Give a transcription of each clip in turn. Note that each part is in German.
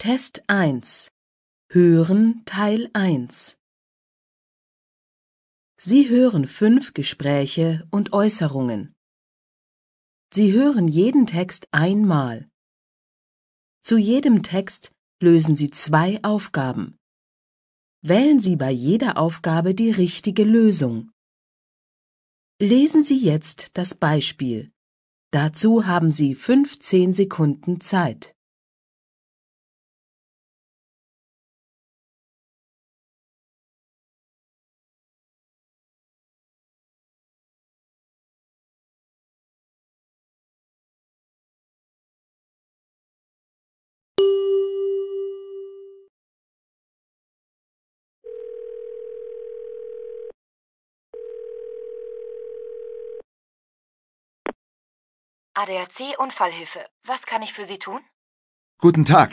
Test 1 Hören Teil 1 Sie hören fünf Gespräche und Äußerungen. Sie hören jeden Text einmal. Zu jedem Text lösen Sie zwei Aufgaben. Wählen Sie bei jeder Aufgabe die richtige Lösung. Lesen Sie jetzt das Beispiel. Dazu haben Sie 15 Sekunden Zeit. ADAC Unfallhilfe. Was kann ich für Sie tun? Guten Tag.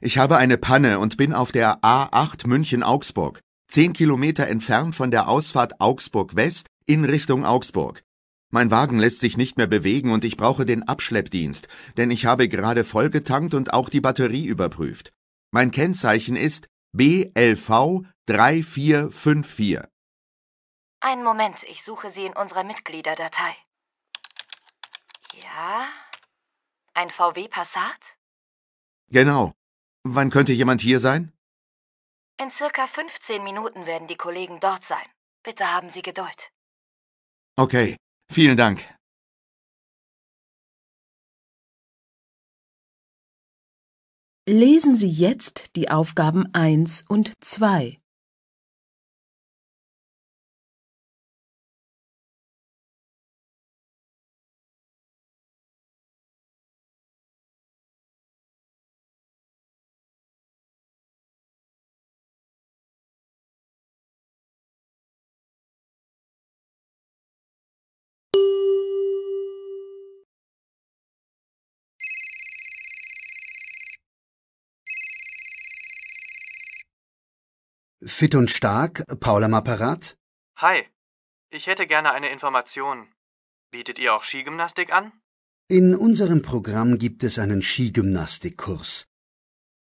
Ich habe eine Panne und bin auf der A8 München-Augsburg, zehn Kilometer entfernt von der Ausfahrt Augsburg-West in Richtung Augsburg. Mein Wagen lässt sich nicht mehr bewegen und ich brauche den Abschleppdienst, denn ich habe gerade vollgetankt und auch die Batterie überprüft. Mein Kennzeichen ist BLV 3454. Einen Moment, ich suche Sie in unserer Mitgliederdatei. Ja? Ein VW Passat? Genau. Wann könnte jemand hier sein? In circa 15 Minuten werden die Kollegen dort sein. Bitte haben Sie Geduld. Okay, vielen Dank. Lesen Sie jetzt die Aufgaben 1 und 2. Fit und stark, Paul am Apparat? Hi, ich hätte gerne eine Information. Bietet ihr auch Skigymnastik an? In unserem Programm gibt es einen Skigymnastikkurs.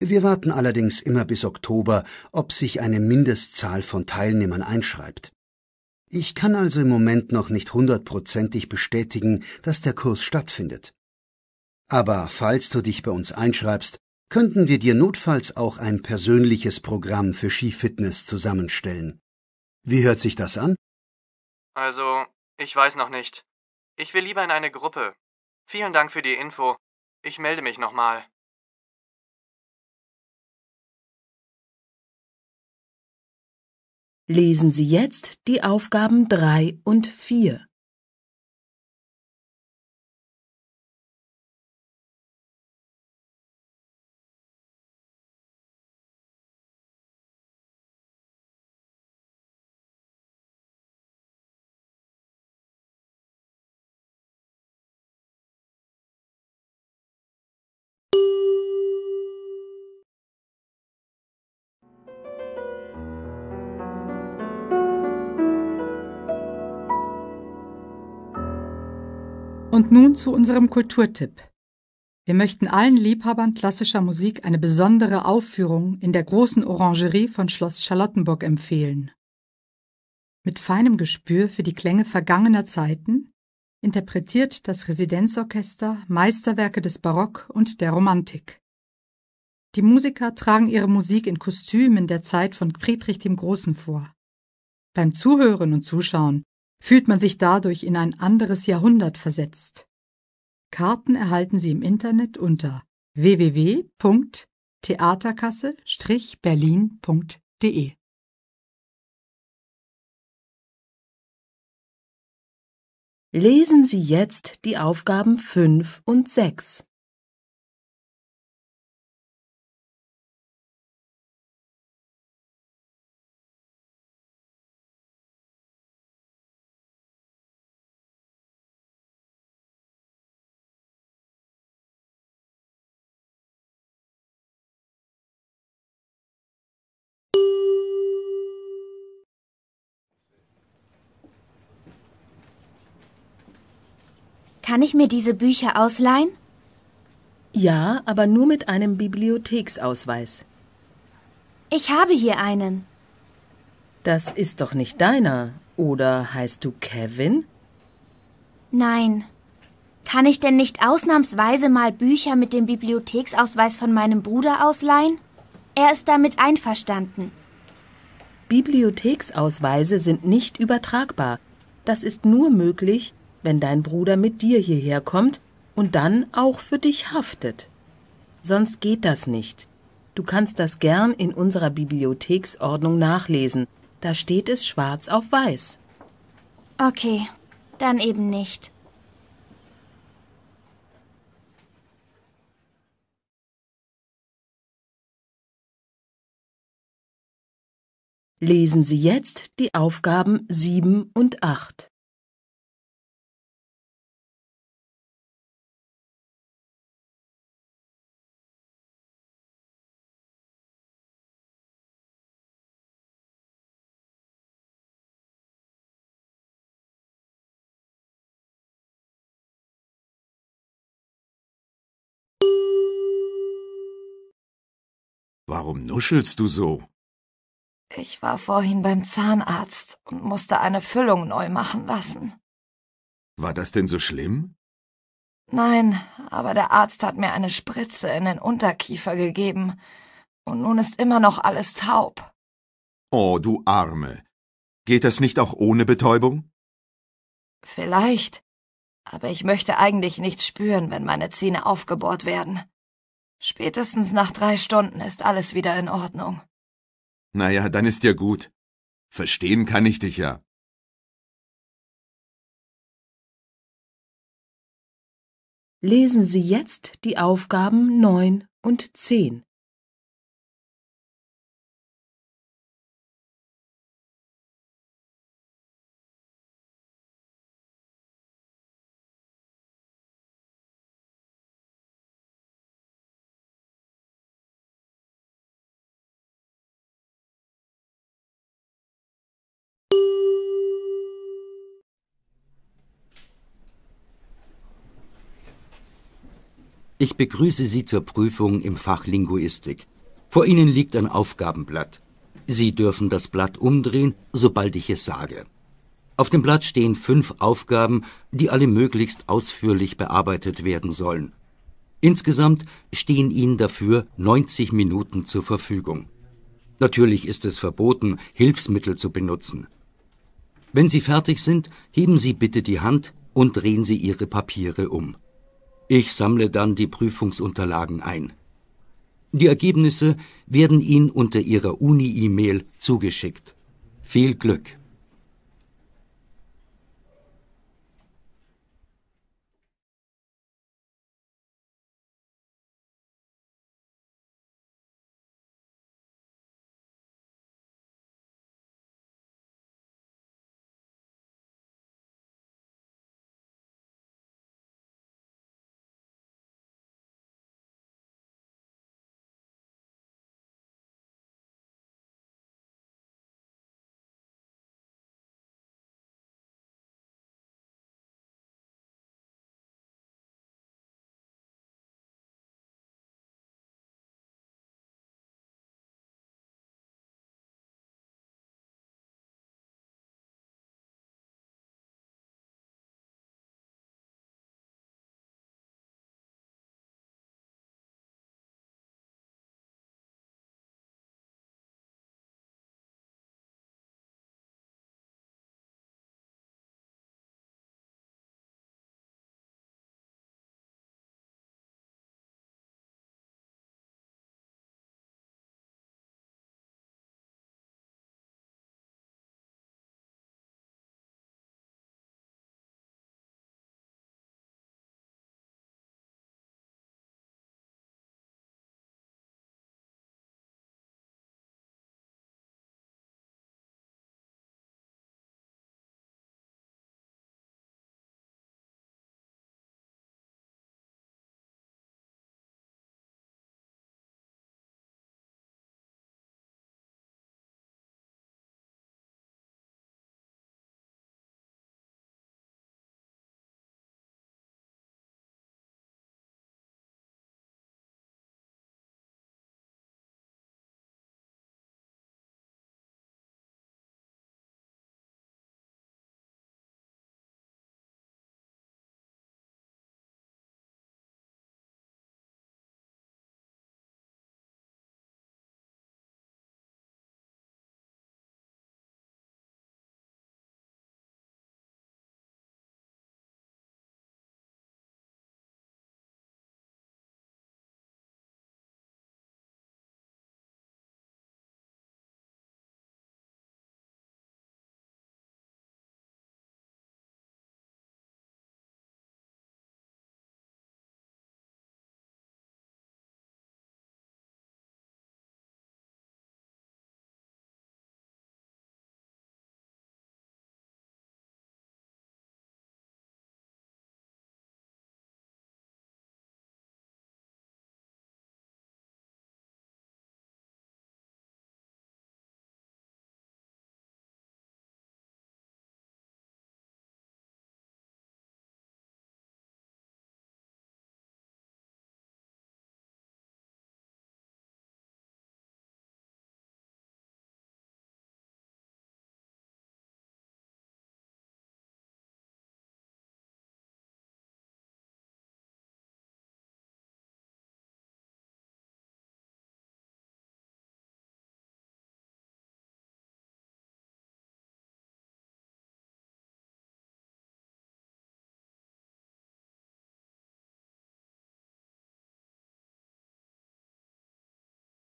Wir warten allerdings immer bis Oktober, ob sich eine Mindestzahl von Teilnehmern einschreibt. Ich kann also im Moment noch nicht hundertprozentig bestätigen, dass der Kurs stattfindet. Aber falls du dich bei uns einschreibst, könnten wir dir notfalls auch ein persönliches Programm für Skifitness zusammenstellen. Wie hört sich das an? Also, ich weiß noch nicht. Ich will lieber in eine Gruppe. Vielen Dank für die Info. Ich melde mich nochmal. Lesen Sie jetzt die Aufgaben 3 und 4. Und nun zu unserem Kulturtipp. Wir möchten allen Liebhabern klassischer Musik eine besondere Aufführung in der großen Orangerie von Schloss Charlottenburg empfehlen. Mit feinem Gespür für die Klänge vergangener Zeiten interpretiert das Residenzorchester Meisterwerke des Barock und der Romantik. Die Musiker tragen ihre Musik in Kostümen der Zeit von Friedrich dem Großen vor. Beim Zuhören und Zuschauen fühlt man sich dadurch in ein anderes Jahrhundert versetzt. Karten erhalten Sie im Internet unter www.theaterkasse-berlin.de Lesen Sie jetzt die Aufgaben 5 und 6. Kann ich mir diese Bücher ausleihen? Ja, aber nur mit einem Bibliotheksausweis. Ich habe hier einen. Das ist doch nicht deiner. Oder heißt du Kevin? Nein. Kann ich denn nicht ausnahmsweise mal Bücher mit dem Bibliotheksausweis von meinem Bruder ausleihen? Er ist damit einverstanden. Bibliotheksausweise sind nicht übertragbar. Das ist nur möglich, wenn dein Bruder mit dir hierher kommt und dann auch für dich haftet. Sonst geht das nicht. Du kannst das gern in unserer Bibliotheksordnung nachlesen. Da steht es schwarz auf weiß. Okay, dann eben nicht. Lesen Sie jetzt die Aufgaben 7 und 8. Warum nuschelst du so? Ich war vorhin beim Zahnarzt und musste eine Füllung neu machen lassen. War das denn so schlimm? Nein, aber der Arzt hat mir eine Spritze in den Unterkiefer gegeben, und nun ist immer noch alles taub. Oh, du Arme. Geht das nicht auch ohne Betäubung? Vielleicht, aber ich möchte eigentlich nichts spüren, wenn meine Zähne aufgebohrt werden. Spätestens nach drei Stunden ist alles wieder in Ordnung. Naja, dann ist ja gut. Verstehen kann ich dich ja. Lesen Sie jetzt die Aufgaben 9 und 10. Ich begrüße Sie zur Prüfung im Fach Linguistik. Vor Ihnen liegt ein Aufgabenblatt. Sie dürfen das Blatt umdrehen, sobald ich es sage. Auf dem Blatt stehen fünf Aufgaben, die alle möglichst ausführlich bearbeitet werden sollen. Insgesamt stehen Ihnen dafür 90 Minuten zur Verfügung. Natürlich ist es verboten, Hilfsmittel zu benutzen. Wenn Sie fertig sind, heben Sie bitte die Hand und drehen Sie Ihre Papiere um. Ich sammle dann die Prüfungsunterlagen ein. Die Ergebnisse werden Ihnen unter Ihrer Uni-E-Mail zugeschickt. Viel Glück!